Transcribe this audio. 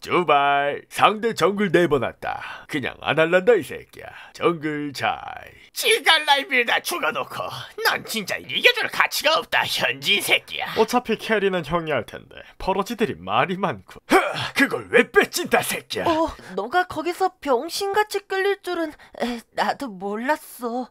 주발 상대 정글 내보놨다 그냥 안 할란다 이 새끼야 정글 잘 지가 라이빌다 죽어놓고 넌 진짜 이겨줄 가치가 없다 현지 새끼야 어차피 캐리는 형이 할 텐데 버러지들이 말이 많고 흐, 그걸 왜 뺏진다 새끼야 어 너가 거기서 병신같이 끌릴 줄은 에, 나도 몰랐어